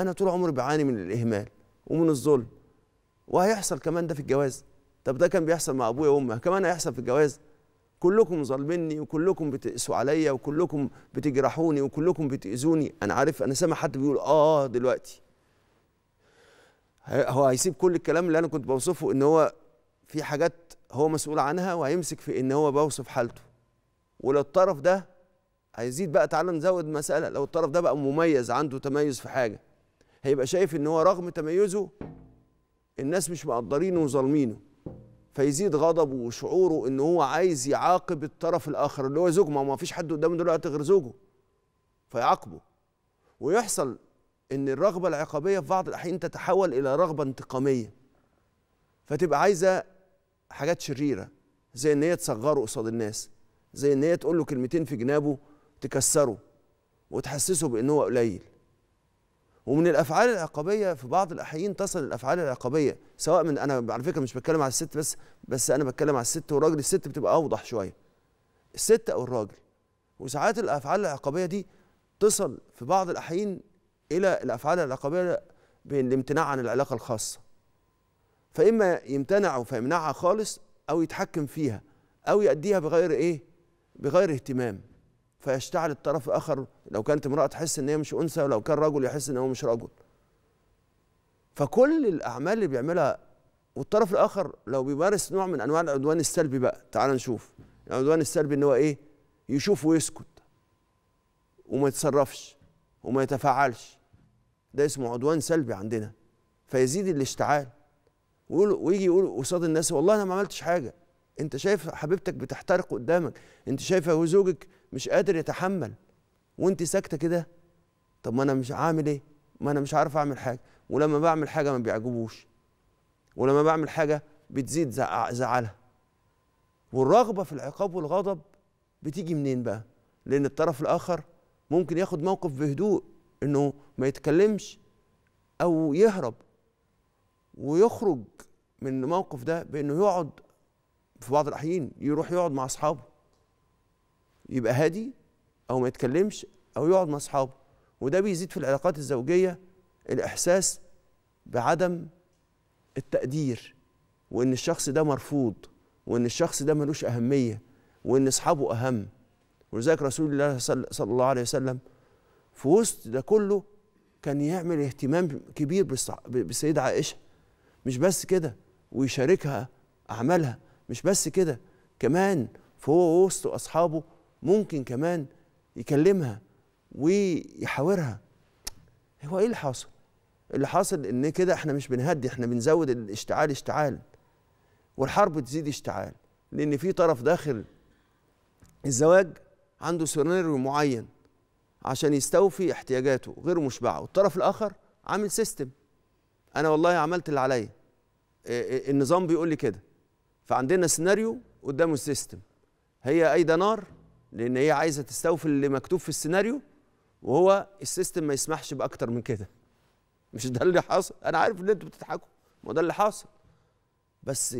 انا طول عمري بعاني من الاهمال ومن الظلم وهيحصل كمان ده في الجواز طب ده كان بيحصل مع ابويا وامي كمان هيحصل في الجواز كلكم ظالميني وكلكم بتقسوا عليا وكلكم بتجرحوني وكلكم بتاذوني انا عارف انا سامع حد بيقول اه دلوقتي هو هيسيب كل الكلام اللي انا كنت بوصفه ان هو في حاجات هو مسؤول عنها وهيمسك في ان هو بوصف حالته ولو الطرف ده هيزيد بقى تعالى نزود مساله لو الطرف ده بقى مميز عنده تميز في حاجه هيبقى شايف ان هو رغم تميزه الناس مش مقدرينه وظالمينه فيزيد غضبه وشعوره ان هو عايز يعاقب الطرف الاخر اللي هو زوجه ما هو ما فيش حد قدامه دلوقتي غير زوجه فيعاقبه ويحصل ان الرغبه العقابيه في بعض الاحيان تتحول الى رغبه انتقاميه فتبقى عايزه حاجات شريره زي ان هي تصغره قصاد الناس زي ان هي تقول له كلمتين في جنابه تكسره وتحسسه بان هو قليل ومن الافعال العقابيه في بعض الاحيان تصل الافعال العقابيه سواء من انا على فكره مش بتكلم على الست بس بس انا بتكلم على الست والراجل الست بتبقى اوضح شويه الست او الراجل وساعات الافعال العقابيه دي تصل في بعض الاحيان الى الافعال العقابيه بالامتناع عن العلاقه الخاصه فاما يمتنع فيمنعها خالص او يتحكم فيها او يؤديها بغير ايه بغير اهتمام فيشتعل الطرف الاخر لو كانت امراه تحس ان هي مش انثى ولو كان رجل يحس ان هو مش رجل فكل الاعمال اللي بيعملها والطرف الاخر لو بيمارس نوع من انواع العدوان السلبي بقى تعال نشوف العدوان السلبي ان هو ايه يشوف ويسكت وما يتصرفش وما يتفاعلش ده اسمه عدوان سلبي عندنا فيزيد الاشتعال ويقول ويجي يقول قصاد الناس والله انا ما عملتش حاجه انت شايف حبيبتك بتحترق قدامك انت شايف زوجك مش قادر يتحمل وانت ساكته كده طب ما انا مش عامل ايه ما انا مش عارف اعمل حاجه ولما بعمل حاجه ما بيعجبوش ولما بعمل حاجه بتزيد زعلها والرغبه في العقاب والغضب بتيجي منين بقى لان الطرف الاخر ممكن ياخد موقف بهدوء انه ما يتكلمش او يهرب ويخرج من الموقف ده بانه يقعد في بعض الاحيان يروح يقعد مع اصحابه يبقى هادي او ما يتكلمش او يقعد مع اصحابه وده بيزيد في العلاقات الزوجيه الاحساس بعدم التقدير وان الشخص ده مرفوض وان الشخص ده ملوش اهميه وان اصحابه اهم ولذلك رسول الله صلى الله عليه وسلم في وسط ده كله كان يعمل اهتمام كبير بالسيدة عائشة مش بس كده ويشاركها أعمالها مش بس كده كمان فهو وسط أصحابه ممكن كمان يكلمها ويحاورها هو ايه اللي حاصل اللي حاصل ان كده احنا مش بنهدي احنا بنزود الاشتعال اشتعال والحرب تزيد اشتعال لان في طرف داخل الزواج عنده سيناريو معين عشان يستوفي احتياجاته غير مشبعه والطرف الاخر عامل سيستم انا والله عملت اللي عليا آه، آه، النظام بيقول لي كده فعندنا سيناريو قدامه السيستم هي ايدة نار لان هي عايزه تستوفي اللي مكتوب في السيناريو وهو السيستم ما يسمحش باكتر من كده مش ده اللي حاصل انا عارف ان انتوا بتضحكوا ما ده اللي حاصل بس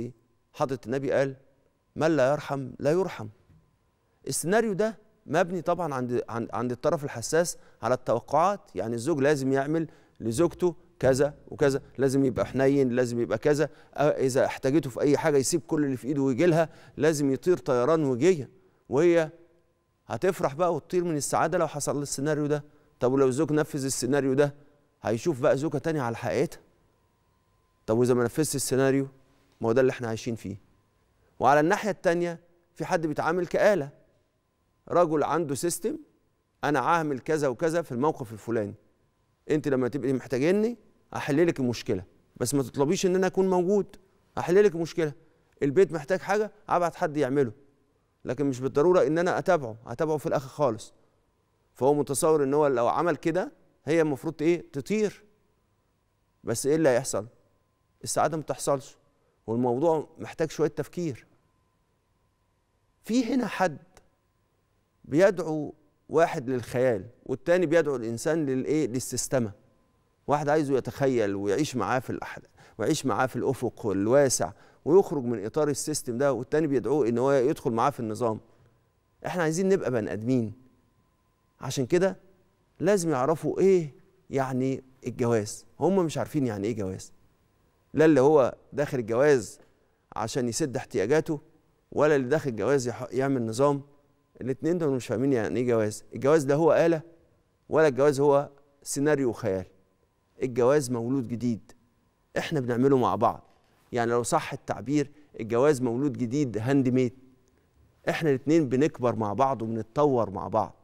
حضره النبي قال من لا يرحم لا يرحم السيناريو ده مبني طبعا عند عند الطرف الحساس على التوقعات يعني الزوج لازم يعمل لزوجته كذا وكذا لازم يبقى حنين لازم يبقى كذا اذا احتاجته في اي حاجه يسيب كل اللي في ايده ويجي لها لازم يطير طيران وجيه وهي هتفرح بقى وتطير من السعاده لو حصل السيناريو ده طب ولو زوج نفذ السيناريو ده هيشوف بقى زوجه تانية على حقيقتها طب واذا ما نفذتش السيناريو ما هو ده اللي احنا عايشين فيه وعلى الناحيه التانية في حد بيتعامل كآلة رجل عنده سيستم انا عامل كذا وكذا في الموقف الفلاني انت لما تبقي محتاجيني احل لك المشكله بس ما تطلبيش ان انا اكون موجود احل لك المشكله البيت محتاج حاجه ابعت حد يعمله لكن مش بالضروره ان انا اتابعه اتابعه في الاخر خالص فهو متصور ان هو لو عمل كده هي المفروض ايه تطير بس ايه اللي هيحصل السعاده ما بتحصلش والموضوع محتاج شويه تفكير في هنا حد بيدعو واحد للخيال والتاني بيدعو الانسان للايه للسيستمه واحد عايزه يتخيل ويعيش معاه في الأحلام ويعيش معاه في الافق الواسع ويخرج من اطار السيستم ده والتاني بيدعوه ان هو يدخل معاه في النظام احنا عايزين نبقى بني ادمين عشان كده لازم يعرفوا ايه يعني الجواز هم مش عارفين يعني ايه جواز لا اللي هو داخل الجواز عشان يسد احتياجاته ولا اللي داخل الجواز يعمل نظام الاثنين دول مش فاهمين يعني ايه جواز الجواز ده هو آلة ولا الجواز هو سيناريو خيال الجواز مولود جديد احنا بنعمله مع بعض يعني لو صح التعبير الجواز مولود جديد هاند ميد احنا الاثنين بنكبر مع بعض وبنتطور مع بعض